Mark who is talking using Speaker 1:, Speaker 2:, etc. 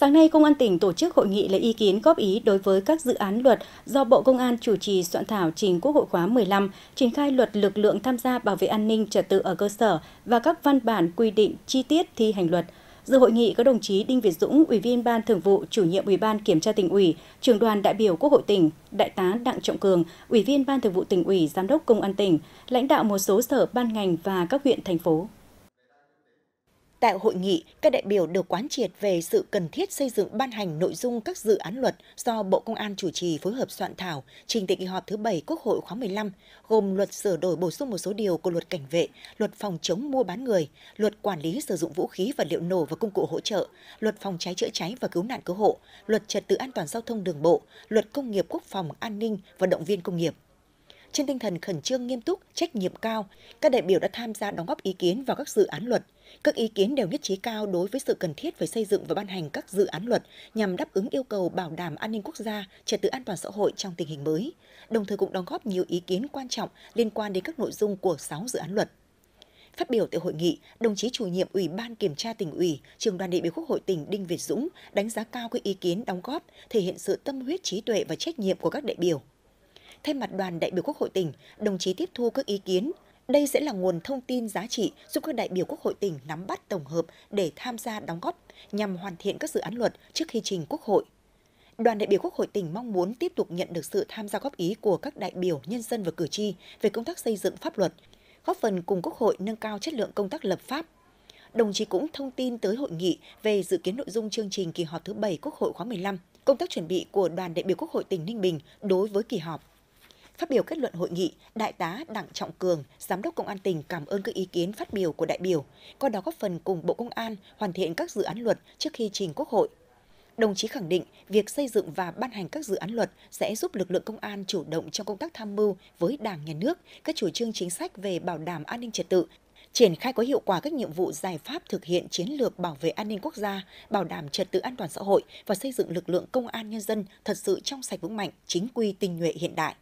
Speaker 1: Sáng nay, Công an tỉnh tổ chức hội nghị lấy ý kiến góp ý đối với các dự án luật do Bộ Công an chủ trì soạn thảo trình Quốc hội khóa 15, triển khai luật lực lượng tham gia bảo vệ an ninh trật tự ở cơ sở và các văn bản quy định chi tiết thi hành luật. Dự hội nghị có đồng chí Đinh Việt Dũng, Ủy viên Ban Thường vụ, Chủ nhiệm Ủy ban Kiểm tra tỉnh ủy, Trưởng đoàn đại biểu Quốc hội tỉnh, Đại tá Đặng Trọng Cường, Ủy viên Ban Thường vụ tỉnh ủy, Giám đốc Công an tỉnh, lãnh đạo một số sở ban ngành và các huyện thành phố. Tại hội nghị, các đại biểu được quán triệt
Speaker 2: về sự cần thiết xây dựng ban hành nội dung các dự án luật do Bộ Công an chủ trì phối hợp soạn thảo trình tại kỳ họp thứ 7 Quốc hội khóa 15, gồm luật sửa đổi bổ sung một số điều của luật cảnh vệ, luật phòng chống mua bán người, luật quản lý sử dụng vũ khí và liệu nổ và công cụ hỗ trợ, luật phòng cháy chữa cháy và cứu nạn cứu hộ, luật trật tự an toàn giao thông đường bộ, luật công nghiệp quốc phòng an ninh và động viên công nghiệp. Trên tinh thần khẩn trương nghiêm túc, trách nhiệm cao, các đại biểu đã tham gia đóng góp ý kiến vào các dự án luật. Các ý kiến đều nhất trí cao đối với sự cần thiết về xây dựng và ban hành các dự án luật nhằm đáp ứng yêu cầu bảo đảm an ninh quốc gia, trật tự an toàn xã hội trong tình hình mới, đồng thời cũng đóng góp nhiều ý kiến quan trọng liên quan đến các nội dung của 6 dự án luật. Phát biểu tại hội nghị, đồng chí chủ nhiệm Ủy ban Kiểm tra tỉnh ủy, trường đoàn đại biểu Quốc hội tỉnh Đinh Việt Dũng đánh giá cao các ý kiến đóng góp, thể hiện sự tâm huyết trí tuệ và trách nhiệm của các đại biểu, thay mặt đoàn đại biểu Quốc hội tỉnh, đồng chí tiếp thu các ý kiến. Đây sẽ là nguồn thông tin giá trị giúp các đại biểu Quốc hội tỉnh nắm bắt tổng hợp để tham gia đóng góp nhằm hoàn thiện các dự án luật trước khi trình Quốc hội. Đoàn đại biểu Quốc hội tỉnh mong muốn tiếp tục nhận được sự tham gia góp ý của các đại biểu, nhân dân và cử tri về công tác xây dựng pháp luật, góp phần cùng Quốc hội nâng cao chất lượng công tác lập pháp. Đồng chí cũng thông tin tới hội nghị về dự kiến nội dung chương trình kỳ họp thứ 7 Quốc hội khóa 15, công tác chuẩn bị của đoàn đại biểu Quốc hội tỉnh Ninh Bình đối với kỳ họp. Phát biểu kết luận hội nghị, Đại tá Đặng Trọng Cường, Giám đốc Công an tỉnh cảm ơn các ý kiến phát biểu của đại biểu, qua đó góp phần cùng Bộ Công an hoàn thiện các dự án luật trước khi trình Quốc hội. Đồng chí khẳng định việc xây dựng và ban hành các dự án luật sẽ giúp lực lượng công an chủ động trong công tác tham mưu với Đảng, Nhà nước, các chủ trương chính sách về bảo đảm an ninh trật tự, triển khai có hiệu quả các nhiệm vụ giải pháp thực hiện chiến lược bảo vệ an ninh quốc gia, bảo đảm trật tự an toàn xã hội và xây dựng lực lượng công an nhân dân thật sự trong sạch vững mạnh, chính quy tinh nhuệ hiện đại.